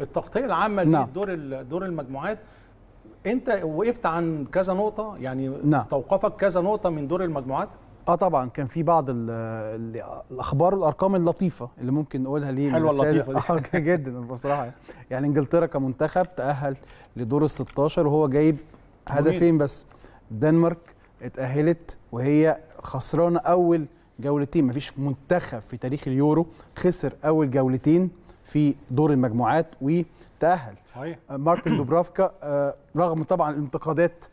التغطيه العامه نعم. دور دور المجموعات انت وقفت عن كذا نقطه يعني نعم. توقفك كذا نقطه من دور المجموعات اه طبعا كان في بعض الـ الـ الاخبار والارقام اللطيفه اللي ممكن نقولها ليه حلوه اللطيفه دي آه، جدا بصراحه يعني انجلترا كمنتخب تاهل لدور ال 16 وهو جايب هدفين بس الدنمارك اتاهلت وهي خسرانه اول جولتين مفيش منتخب في تاريخ اليورو خسر اول جولتين في دور المجموعات وتأهل صحيح مارتن دوبرافكا آه، رغم طبعا الانتقادات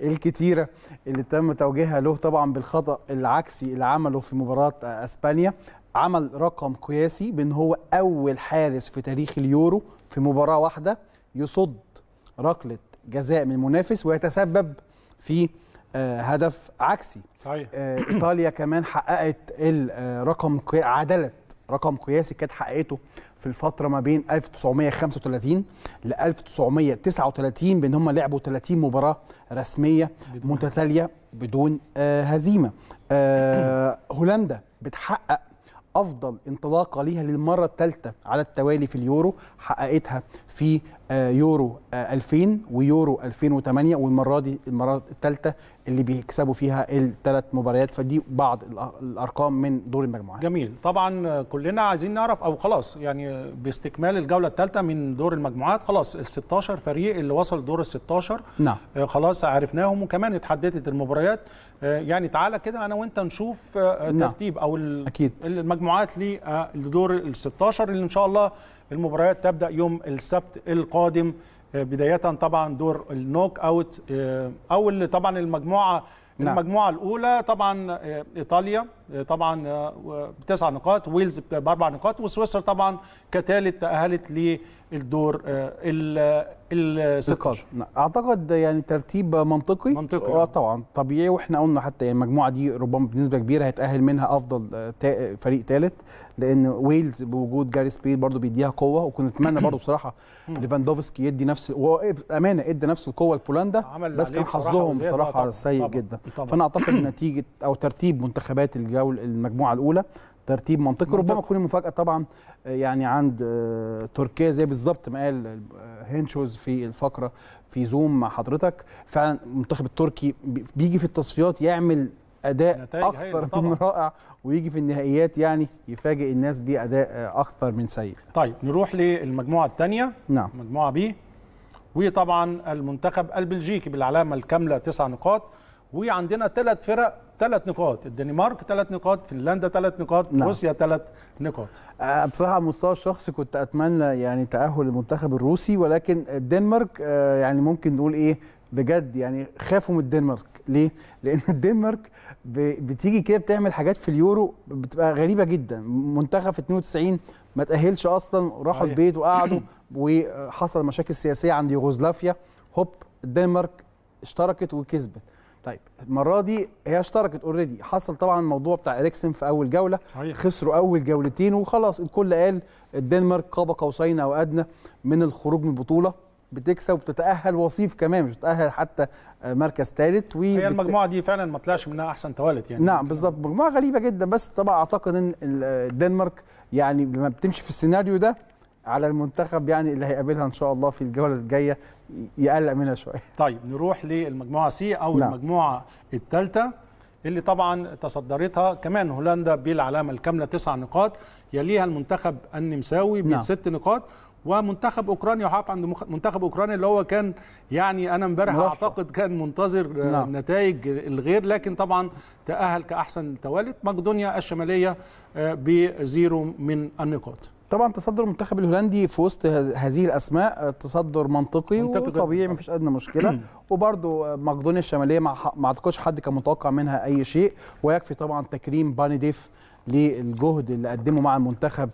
الكتيره اللي تم توجيهها له طبعا بالخطا العكسي اللي عمله في مباراه آه، اسبانيا عمل رقم قياسي بان هو اول حارس في تاريخ اليورو في مباراه واحده يصد ركله جزاء من منافس ويتسبب في آه، هدف عكسي صحيح. ايطاليا كمان حققت الرقم عدلت رقم قياسي كانت حققته في الفترة ما بين 1935 ل 1939 بأن هم لعبوا 30 مباراة رسمية متتالية بدون آه، هزيمة آه، هولندا بتحقق افضل انطلاقه ليها للمره الثالثه على التوالي في اليورو حققتها في آه، يورو 2000 آه، ويورو 2008 والمره دي المره الثالثه اللي بيكسبوا فيها الثلاث مباريات فدي بعض الارقام من دور المجموعات. جميل طبعا كلنا عايزين نعرف او خلاص يعني باستكمال الجوله الثالثه من دور المجموعات خلاص ال 16 فريق اللي وصل دور ال 16 نعم آه، خلاص عرفناهم وكمان اتحددت المباريات يعني تعالى كده انا وانت نشوف نعم. ترتيب او اكيد المجموعات لدور ال 16 اللي ان شاء الله المباريات تبدا يوم السبت القادم آه، بدايه طبعا دور النوك اوت آه، او طبعا المجموعه نعم. المجموعه الاولى طبعا آه، ايطاليا طبعا آه، بتسع نقاط ويلز باربع نقاط وسويسرا طبعا كثالث تاهلت للدور آه، ال نعم، اعتقد يعني ترتيب منطقي منطقي آه،, اه طبعا طبيعي واحنا قلنا حتى يعني المجموعه دي ربما بنسبه كبيره هيتاهل منها افضل فريق ثالث لان ويلز بوجود جاري سبيد برضو بيديها قوه وكنت اتمنى برضو بصراحه ليفاندوفسكي يدي نفس امانه ادى نفس القوه لبولندا بس كان حظهم بصراحه سيء جدا طبعًا. فانا اعتقد نتيجه او ترتيب منتخبات الجاري الجول المجموعه الاولى ترتيب منطقي ربما تكون المفاجاه طبعا آه، يعني عند آه، تركيا زي بالظبط ما قال آه، هينشوز في الفقره في زوم مع حضرتك فعلا المنتخب التركي بيجي في التصفيات يعمل اداء اكثر من رائع ويجي في النهائيات يعني يفاجئ الناس باداء اكثر من سيء طيب نروح للمجموعه الثانيه نعم مجموعه بي وطبعا المنتخب البلجيكي بالعلامه الكامله تسع نقاط وعندنا ثلاث فرق ثلاث نقاط الدنمارك ثلاث نقاط فنلندا ثلاث نقاط نعم. روسيا ثلاث نقاط آه، بصراحه على المستوى الشخصي كنت اتمنى يعني تاهل المنتخب الروسي ولكن الدنمارك آه، يعني ممكن نقول ايه بجد يعني خافوا من الدنمارك ليه لان الدنمارك بتيجي كده بتعمل حاجات في اليورو بتبقى غريبه جدا منتخب 92 ما تاهلش اصلا راحوا أيه. البيت وقعدوا وحصل مشاكل سياسيه عند يوغوسلافيا هوب الدنمارك اشتركت وكسبت طيب المره دي هي اشتركت اوريدي حصل طبعا الموضوع بتاع اريكسن في اول جوله صحيح. خسروا اول جولتين وخلاص الكل قال الدنمارك قاب قوسين او ادنى من الخروج من البطوله بتكسب وبتتاهل وصيف كمان مش بتتاهل حتى مركز ثالث وهي هي المجموعه دي فعلا ما طلعش منها احسن توالت يعني نعم بالظبط مجموعه غريبه جدا بس طبعا اعتقد ان الدنمارك يعني لما بتمشي في السيناريو ده على المنتخب يعني اللي هيقابلها ان شاء الله في الجوله الجايه يقلق منها شويه طيب نروح للمجموعه سي او نعم. المجموعه الثالثه اللي طبعا تصدرتها كمان هولندا بالعلامه الكامله تسع نقاط يليها المنتخب النمساوي بست نعم. نقاط ومنتخب اوكرانيا وحاف عند منتخب اوكرانيا اللي هو كان يعني انا امبارح اعتقد كان منتظر آه، نعم. نتائج الغير لكن طبعا تاهل كاحسن توالت مقدونيا الشماليه آه، بزيرو من النقاط طبعا تصدر المنتخب الهولندي في وسط هذه الاسماء تصدر منطقي وطبيعي آه. ما فيش ادنى مشكله وبرده مقدونيا الشماليه ما اعتقدش حد كان متوقع منها اي شيء ويكفي طبعا تكريم بانيديف للجهد اللي قدمه مع المنتخب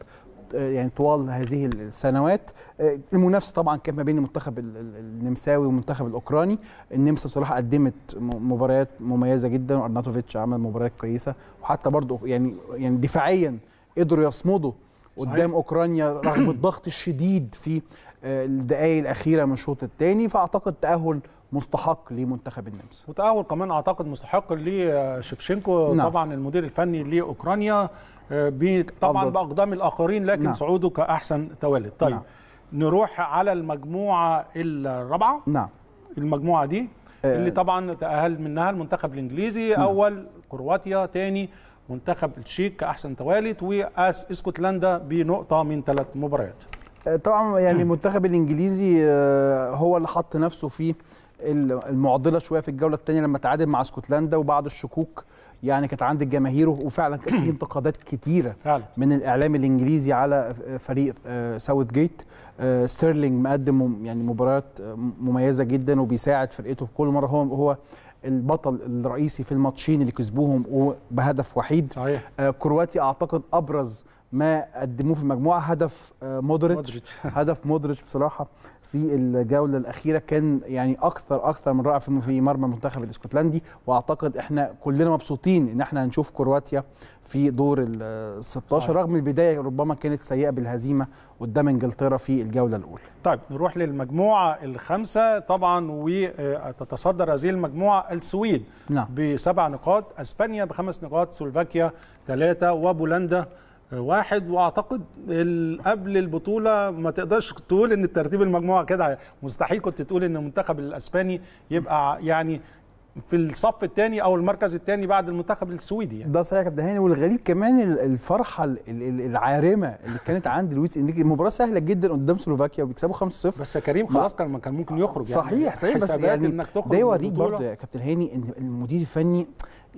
آه، يعني طوال هذه السنوات آه، المنافسه طبعا كانت ما بين المنتخب النمساوي والمنتخب الاوكراني النمسا بصراحه قدمت مباريات مميزه جدا وارناتوفيتش عمل مباريات كويسه وحتى برده يعني يعني دفاعيا قدروا يصمدوا قدام اوكرانيا رغم الضغط الشديد في آه، الدقائق الاخيره من الشوط الثاني فاعتقد تاهل مستحق لمنتخب النمسا وتأهل كمان اعتقد مستحق لشفشنكو آه، نعم. طبعا المدير الفني لاوكرانيا آه، طبعا باقدام الاخرين لكن نعم. صعوده كاحسن توالد طيب نعم. نروح على المجموعه الرابعه نعم المجموعه دي اللي طبعا تاهل منها المنتخب الانجليزي نعم. اول كرواتيا ثاني منتخب التشيك كاحسن توالت واس اسكتلندا بنقطه من ثلاث مباريات آه، طبعا يعني المنتخب الانجليزي آه، هو اللي حط نفسه في المعضله شويه في الجوله الثانيه لما تعادل مع اسكتلندا وبعض الشكوك يعني كانت عند الجماهير وفعلا كان في انتقادات كتيره فعلا. من الاعلام الانجليزي على آه، فريق ساوث جيت ستيرلينج مقدم يعني مباريات مميزه جدا وبيساعد فرقته في كل مره هو هو البطل الرئيسي في الماتشين اللي كسبوهم وبهدف وحيد صحيح. آه، كرواتيا اعتقد ابرز ما قدموه في المجموعه هدف آه، مودريتش هدف مودريتش بصراحه في الجوله الاخيره كان يعني اكثر اكثر من رائع في مرمى المنتخب الاسكتلندي واعتقد احنا كلنا مبسوطين ان احنا هنشوف كرواتيا في دور ال 16 رغم البدايه ربما كانت سيئه بالهزيمه قدام انجلترا في الجوله الاولى. طيب نروح للمجموعه الخامسه طبعا وتتصدر هذه المجموعه السويد نعم. بسبع نقاط، اسبانيا بخمس نقاط، سلوفاكيا ثلاثه وبولندا واحد واعتقد قبل البطوله ما تقدرش تقول ان ترتيب المجموعه كده مستحيل كنت تقول ان المنتخب الاسباني يبقى يعني في الصف الثاني او المركز الثاني بعد المنتخب السويدي يعني. ده صحيح يا كابتن هاني والغريب كمان الفرحه العارمه اللي كانت عند لويس انريكي المباراه سهله جدا قدام سلوفاكيا وبيكسبوا 5-0 بس كريم خلاص كان كان ممكن يخرج يعني صحيح صحيح بس يعني انك تخرج ده يوريك برضه يا كابتن هاني ان المدير الفني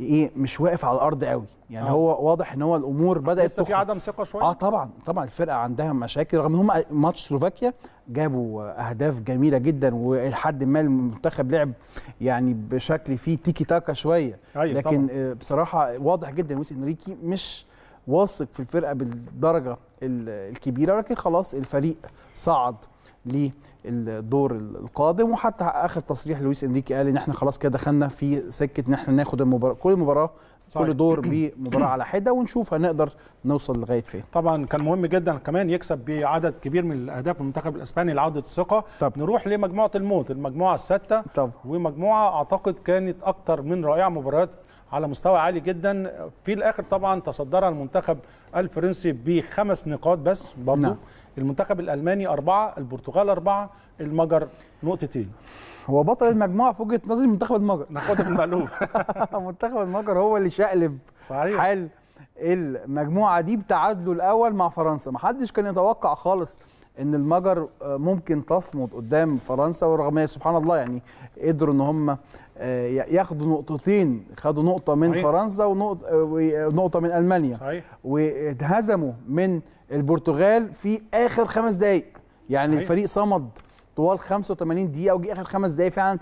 ايه مش واقف على الارض قوي يعني أوه. هو واضح ان هو الامور بدات لسه في عدم ثقه شويه اه طبعا طبعا الفرقه عندها مشاكل رغم ان هم ماتش سلوفاكيا جابوا اهداف جميله جدا ولحد ما المنتخب لعب يعني بشكل فيه تيكي تاكا شويه أيوة لكن طبعا. آه، بصراحه واضح جدا لويس انريكي مش واثق في الفرقه بالدرجه الكبيره لكن خلاص الفريق صعد للدور القادم وحتى اخر تصريح لويس انريكي قال ان احنا خلاص كده دخلنا في سكه ان احنا ناخد المباراه كل مباراه صحيح. كل طيب. دور بمباراه على حده ونشوف هنقدر نوصل لغايه فين طبعا كان مهم جدا كمان يكسب بعدد كبير من الاهداف المنتخب الاسباني لعوده الثقه طب. نروح لمجموعه الموت المجموعه السادسه ومجموعه اعتقد كانت اكثر من رائعه مباريات على مستوى عالي جدا في الاخر طبعا تصدر المنتخب الفرنسي بخمس نقاط بس برضه نعم. المنتخب الالماني اربعه البرتغال اربعه المجر نقطتين إيه؟ هو بطل المجموعه في وجهه نظري منتخب المجر ناخدها في المقلوب منتخب المجر هو اللي شقلب صحيح حال المجموعه دي بتعادله الاول مع فرنسا ما حدش كان يتوقع خالص ان المجر آه، ممكن تصمد قدام فرنسا ورغم سبحان الله يعني قدروا ان هم آه، ياخدوا نقطتين خدوا نقطه من صحيح. فرنسا ونقطه آه، من المانيا صحيح. واتهزموا من البرتغال في اخر خمس دقائق يعني صحيح. الفريق صمد طوال 85 دقيقه وجي اخر خمس دقائق فعلا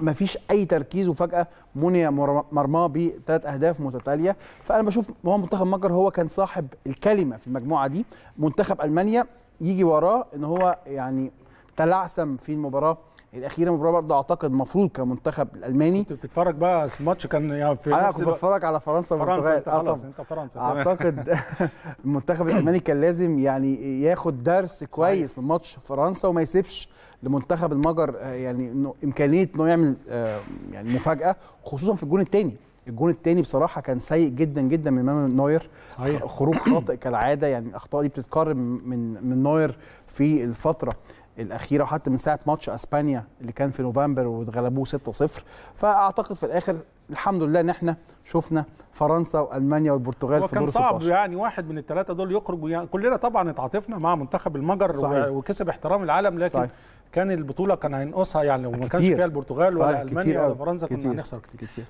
ما فيش اي تركيز وفجاه منى مرماه بثلاث اهداف متتاليه فانا بشوف هو منتخب مجر هو كان صاحب الكلمه في المجموعه دي منتخب المانيا يجي وراه ان هو يعني تلعثم في المباراه الاخيره مباراه برضه اعتقد المفروض كمنتخب الالماني كنت بتتفرج بقى الماتش كان يعني في انا كنت بتفرج على فرنسا فرنسا انت خلاص انت فرنسا اعتقد المنتخب الالماني كان لازم يعني ياخد درس كويس صحيح. من ماتش فرنسا وما يسيبش لمنتخب المجر آه، يعني امكانيه انه يعمل آه، يعني مفاجاه خصوصا في الجون الثاني الجون الثاني بصراحه كان سيء جدا جدا من امام نوير خروج خاطئ كالعاده يعني الاخطاء دي بتتكرر من من نوير في الفتره الاخيره وحتى من ساعه ماتش اسبانيا اللي كان في نوفمبر واتغلبوه 6-0 فاعتقد في الاخر الحمد لله ان احنا شفنا فرنسا والمانيا والبرتغال في دور صعب كان صعب يعني واحد من الثلاثه دول يخرجوا يعني كلنا طبعا اتعاطفنا مع منتخب المجر صحيح. وكسب احترام العالم لكن صحيح. كان البطوله كان هينقصها يعني وما كانش فيها البرتغال ولا المانيا ولا فرنسا كنا هنخسر كتير, كتير.